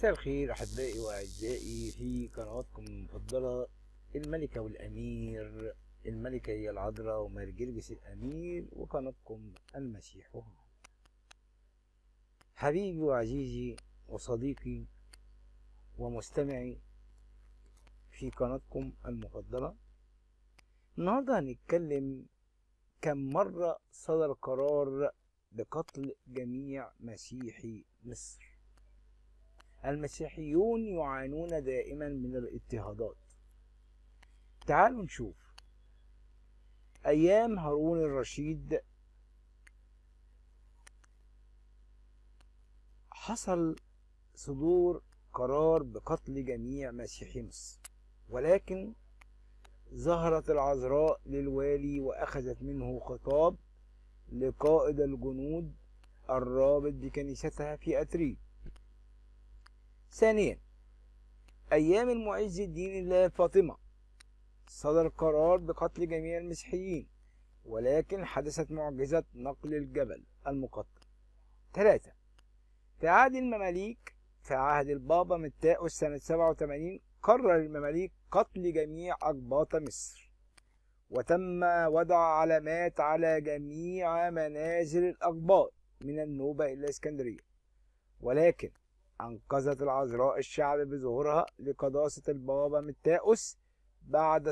مساء الخير أحبائي وأعزائي في قنواتكم المفضلة الملكة والأمير الملكة هي العذراء ومرجلجس الأمير وقناتكم المسيح وهو حبيبي وعزيزي وصديقي ومستمعي في قناتكم المفضلة النهاردة هنتكلم كم مرة صدر قرار بقتل جميع مسيحي مصر المسيحيون يعانون دائما من الاضطهادات تعالوا نشوف أيام هارون الرشيد حصل صدور قرار بقتل جميع مسيحي مصر ولكن ظهرت العذراء للوالي وأخذت منه خطاب لقائد الجنود الرابط بكنيستها في أتريد ثانيا أيام المعز الدين الله فاطمة صدر قرار بقتل جميع المسيحيين ولكن حدثت معجزة نقل الجبل المقدس. ثلاثة في عهد المماليك في عهد البابا متاؤس سنة 87 قرر المماليك قتل جميع أقباط مصر وتم وضع علامات على جميع منازل الأقباط من النوبة إلى اسكندرية ولكن أنقذت العذراء الشعب بظهورها لقداسة البوابة من تاؤس بعد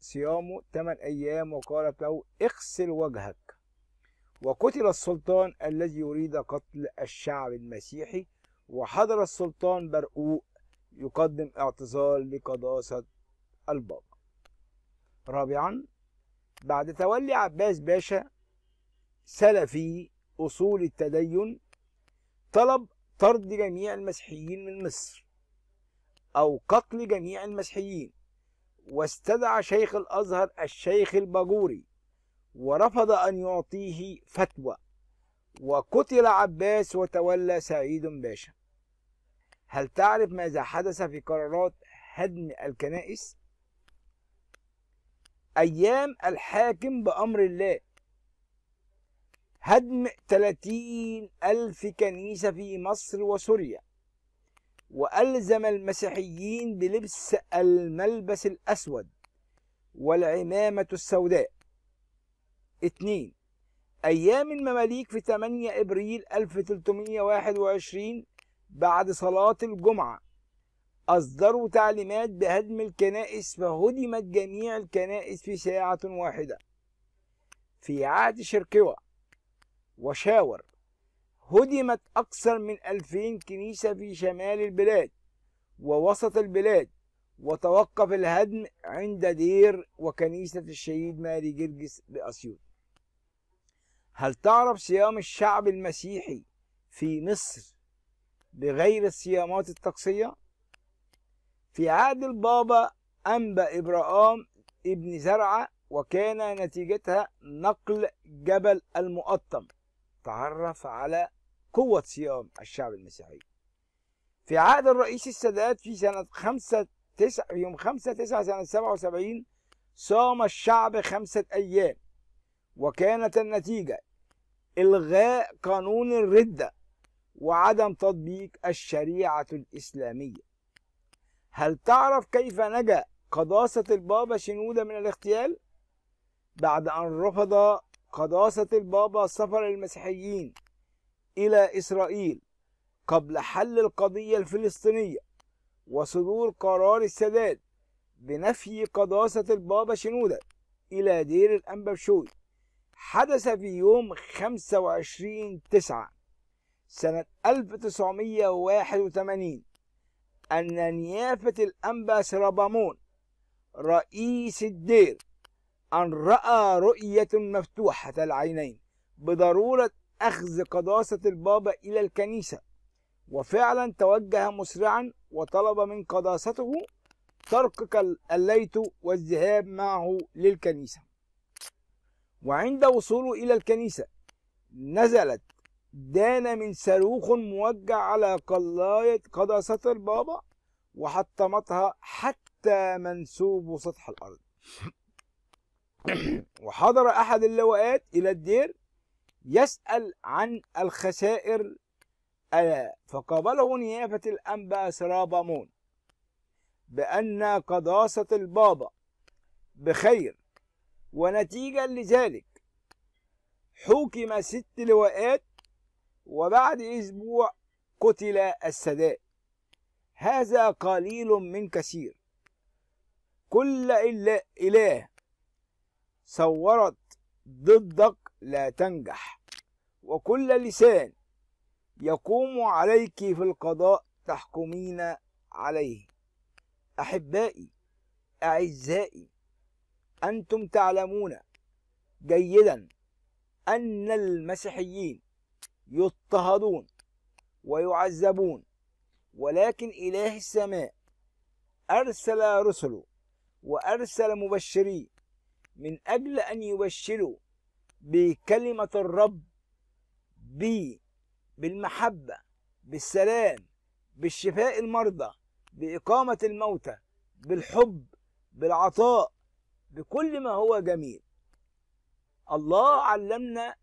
صيامه ثمان أيام وقالت له اغسل وجهك وقتل السلطان الذي يريد قتل الشعب المسيحي وحضر السلطان برقوق يقدم اعتذار لقداسة البابا رابعا بعد تولي عباس باشا سلفي أصول التدين طلب طرد جميع المسيحيين من مصر أو قتل جميع المسيحيين واستدعى شيخ الأزهر الشيخ الباجوري ورفض أن يعطيه فتوى وقتل عباس وتولى سعيد باشا هل تعرف ماذا حدث في قرارات هدم الكنائس؟ أيام الحاكم بأمر الله هدم 30 ألف كنيسة في مصر وسوريا وألزم المسيحيين بلبس الملبس الأسود والعمامة السوداء اثنين أيام المماليك في 8 إبريل 1321 بعد صلاة الجمعة أصدروا تعليمات بهدم الكنائس فهدمت جميع الكنائس في ساعة واحدة في عهد شركوة وشاور هدمت أكثر من ألفين كنيسة في شمال البلاد ووسط البلاد وتوقف الهدم عند دير وكنيسة الشهيد ماري جرجس بأسيوط هل تعرف صيام الشعب المسيحي في مصر بغير الصيامات الطقسية؟ في عهد البابا أنبأ إبراهام ابن زرعة وكان نتيجتها نقل جبل المقطم تعرف على قوة صيام الشعب المسيحي في عهد الرئيس السادات في سنة خمسة تسعة يوم خمسة تسعة سنة سبعة وسبعين صام الشعب خمسة أيام وكانت النتيجة إلغاء قانون الردة وعدم تطبيق الشريعة الإسلامية هل تعرف كيف نجا قداسة البابا شنودة من الاغتيال؟ بعد أن رفض قداسة البابا سفر المسيحيين إلى إسرائيل قبل حل القضية الفلسطينية وصدور قرار السداد بنفي قداسة البابا شنودة إلى دير بشوي حدث في يوم 25 تسعة سنة 1981 أن نيافة الأنبا سرابامون رئيس الدير أن رأى رؤية مفتوحة العينين بضرورة أخذ قداسة البابا إلى الكنيسة وفعلا توجه مسرعا وطلب من قداسته ترك الليت والذهاب معه للكنيسة وعند وصوله إلى الكنيسة نزلت دان من صاروخ موجه على قلاية قداسة البابا وحطمتها حتى منسوب سطح الأرض وحضر أحد اللواءات إلى الدير يسأل عن الخسائر آه، فقابله نيافة الأنبا سرابامون بأن قداسة البابا بخير ونتيجة لذلك حكم ست لواءات وبعد أسبوع قتل السادات هذا قليل من كثير كل إله صورت ضدك لا تنجح وكل لسان يقوم عليك في القضاء تحكمين عليه احبائي اعزائي انتم تعلمون جيدا ان المسيحيين يضطهدون ويعذبون ولكن اله السماء ارسل رسله وارسل مبشرين من أجل أن يبشروا بكلمة الرب بي بالمحبة بالسلام بالشفاء المرضى بإقامة الموتى بالحب بالعطاء بكل ما هو جميل الله علمنا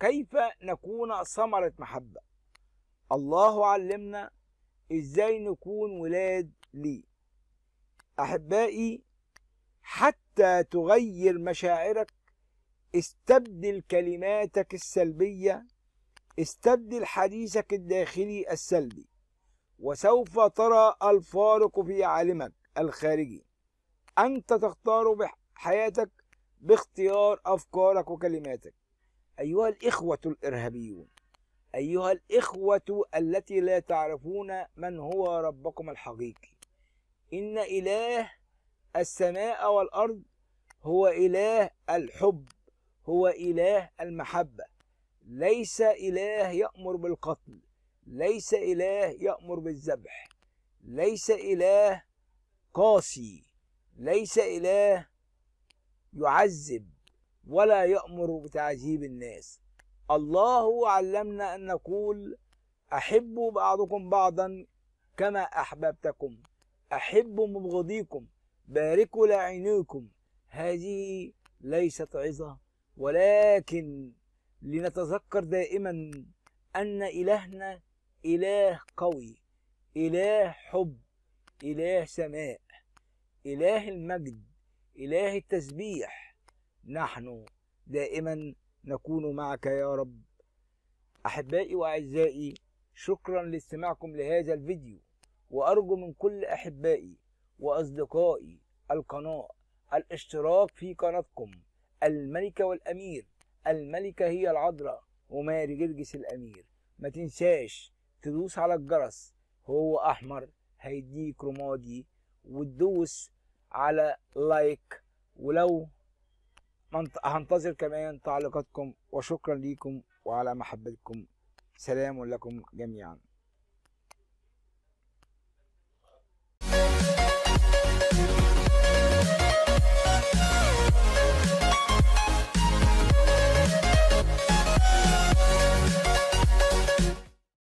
كيف نكون ثمرة محبة الله علمنا ازاي نكون ولاد ليه أحبائي حتى تغير مشاعرك استبدل كلماتك السلبية استبدل حديثك الداخلي السلبي وسوف ترى الفارق في عالمك الخارجي أنت تختار حياتك باختيار أفكارك وكلماتك أيها الإخوة الإرهابيون أيها الإخوة التي لا تعرفون من هو ربكم الحقيقي إن إله السماء والأرض هو إله الحب هو إله المحبة ليس إله يأمر بالقتل ليس إله يأمر بالذبح ليس إله قاسي ليس إله يعذب ولا يأمر بتعذيب الناس الله علمنا أن نقول أحبوا بعضكم بعضا كما أحببتكم أحبوا مبغضيكم باركوا لعينيكم هذه ليست عظة ولكن لنتذكر دائما أن إلهنا إله قوي إله حب إله سماء إله المجد إله التسبيح نحن دائما نكون معك يا رب أحبائي وأعزائي شكرا لاستماعكم لهذا الفيديو وأرجو من كل أحبائي وأصدقائي القناة الاشتراك في قناتكم الملكة والأمير الملكة هي العذراء وماري جرجس الأمير ما تنساش تدوس على الجرس هو أحمر هيديك رمادي وتدوس على لايك ولو هنتظر كمان تعليقاتكم وشكرا ليكم وعلى محبتكم سلام لكم جميعا